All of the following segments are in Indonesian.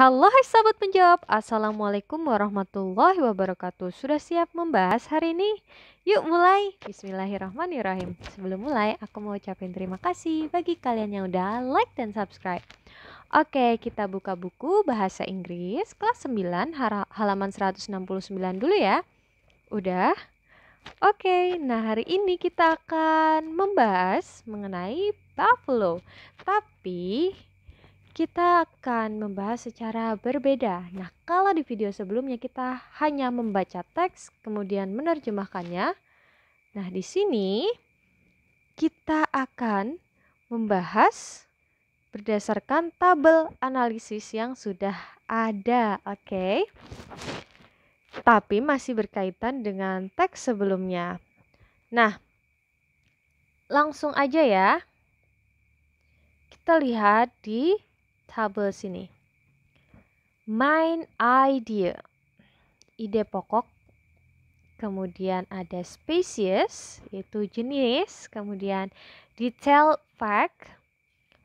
Halo hai sahabat penjawab, Assalamualaikum warahmatullahi wabarakatuh Sudah siap membahas hari ini? Yuk mulai! Bismillahirrahmanirrahim Sebelum mulai, aku mau ucapin terima kasih bagi kalian yang udah like dan subscribe Oke, kita buka buku Bahasa Inggris kelas 9 halaman 169 dulu ya Udah? Oke, nah hari ini kita akan membahas mengenai buffalo Tapi kita akan membahas secara berbeda. Nah, kalau di video sebelumnya kita hanya membaca teks, kemudian menerjemahkannya. Nah, di sini kita akan membahas berdasarkan tabel analisis yang sudah ada. Oke, okay? tapi masih berkaitan dengan teks sebelumnya. Nah, langsung aja ya, kita lihat di tabel sini. Main idea. Ide pokok. Kemudian ada species, yaitu jenis. Kemudian detail fact,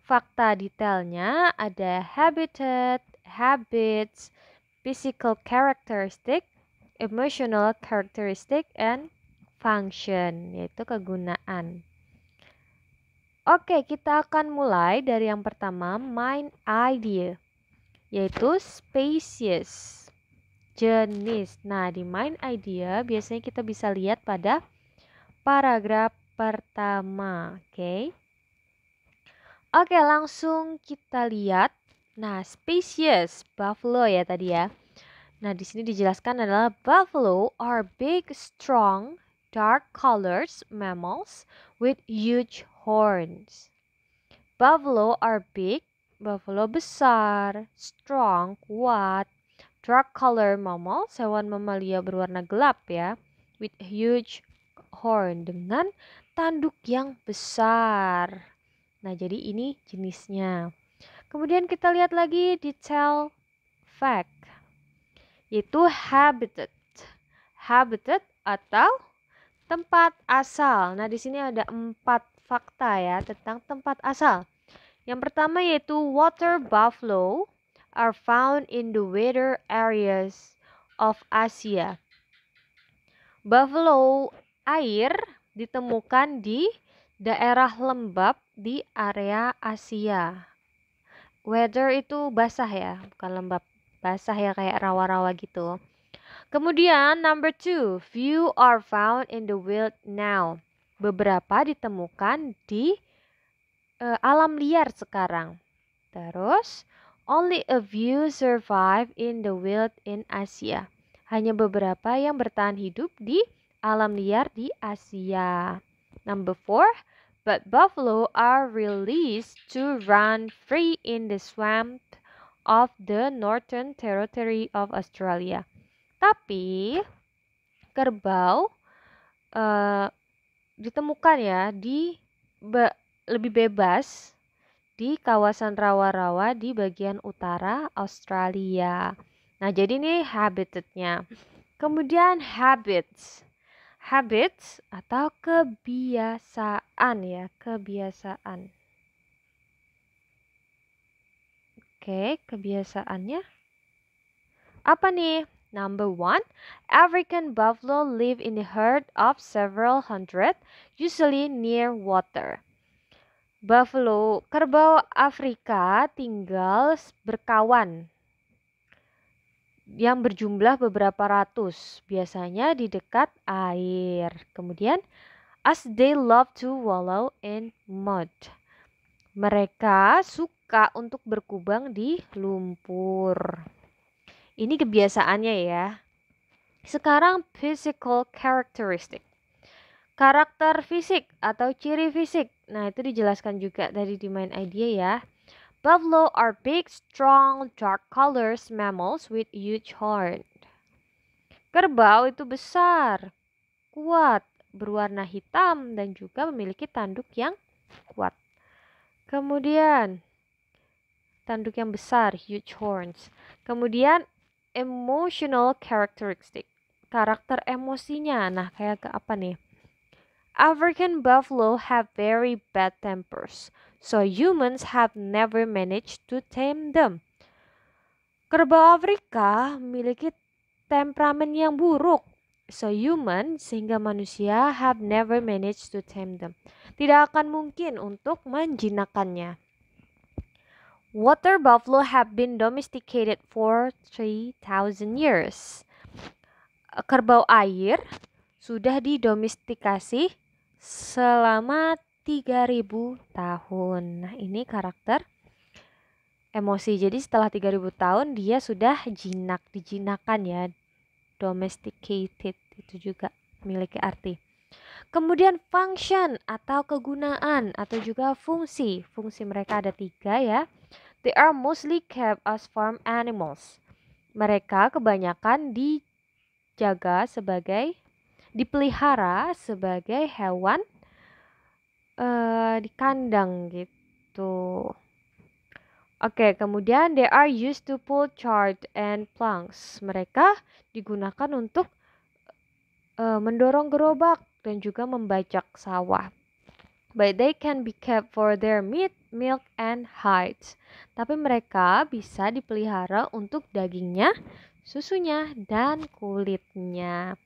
fakta detailnya. Ada habitat, habits, physical characteristic, emotional characteristic, and function, yaitu kegunaan. Oke, kita akan mulai dari yang pertama, mind idea, yaitu species, jenis. Nah, di mind idea biasanya kita bisa lihat pada paragraf pertama, oke? Oke, langsung kita lihat. Nah, species buffalo ya tadi ya. Nah, di sini dijelaskan adalah buffalo are big, strong, dark colored mammals with huge horns. Buffalo are big, buffalo besar, strong, kuat. Dark color mammals, hewan mamalia berwarna gelap ya, with huge horn dengan tanduk yang besar. Nah, jadi ini jenisnya. Kemudian kita lihat lagi detail fact yaitu habitat. Habitat atau tempat asal. Nah, di sini ada empat fakta ya tentang tempat asal. Yang pertama yaitu water buffalo are found in the wetter areas of Asia. Buffalo air ditemukan di daerah lembab di area Asia. Weather itu basah ya, bukan lembab. Basah ya kayak rawa-rawa gitu. Kemudian number two, few are found in the wild now. Beberapa ditemukan di uh, alam liar sekarang. Terus, only a few survive in the wild in Asia. Hanya beberapa yang bertahan hidup di alam liar di Asia. Number four, but buffalo are released to run free in the swamp of the Northern Territory of Australia. Tapi kerbau e, ditemukan ya di be, lebih bebas di kawasan rawa-rawa di bagian utara Australia. Nah, jadi ini habitatnya. Kemudian habits. Habits atau kebiasaan ya, kebiasaan. Oke, kebiasaannya apa nih? Number one, African buffalo live in a herd of several hundred, usually near water. Buffalo, kerbau Afrika tinggal berkawan yang berjumlah beberapa ratus, biasanya di dekat air. Kemudian, as they love to wallow in mud. Mereka suka untuk berkubang di lumpur. Ini kebiasaannya ya. Sekarang physical characteristic. Karakter fisik atau ciri fisik. Nah, itu dijelaskan juga dari di main idea ya. Buffalo are big, strong, dark colors mammals with huge horn. Kerbau itu besar, kuat, berwarna hitam dan juga memiliki tanduk yang kuat. Kemudian tanduk yang besar, huge horns. Kemudian emotional characteristic karakter emosinya nah kayak ke apa nih African buffalo have very bad tempers, so humans have never managed to tame them. Kerbau Afrika memiliki temperamen yang buruk, so human sehingga manusia have never managed to tame them. Tidak akan mungkin untuk menjinakannya. Water buffalo have been domesticated for 3000 years. Kerbau air sudah didomestikasi selama 3000 tahun. Nah, ini karakter emosi. Jadi setelah 3000 tahun dia sudah jinak, dijinakan ya. Domesticated itu juga memiliki arti. Kemudian function atau kegunaan atau juga fungsi. Fungsi mereka ada tiga ya. They are mostly kept as farm animals. Mereka kebanyakan dijaga sebagai dipelihara sebagai hewan uh, di kandang gitu. Oke, okay, kemudian they are used to pull chart and planks. Mereka digunakan untuk uh, mendorong gerobak dan juga membajak sawah but they can be kept for their meat, milk, and hides. Tapi mereka bisa dipelihara untuk dagingnya, susunya, dan kulitnya.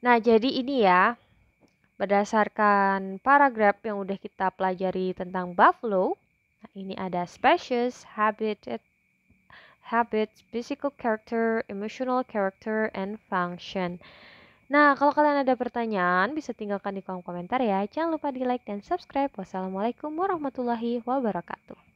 Nah, jadi ini ya, berdasarkan paragraf yang udah kita pelajari tentang buffalo, nah ini ada species, habitat, habits, physical character, emotional character, and function. Nah, kalau kalian ada pertanyaan, bisa tinggalkan di kolom komentar ya. Jangan lupa di like dan subscribe. Wassalamualaikum warahmatullahi wabarakatuh.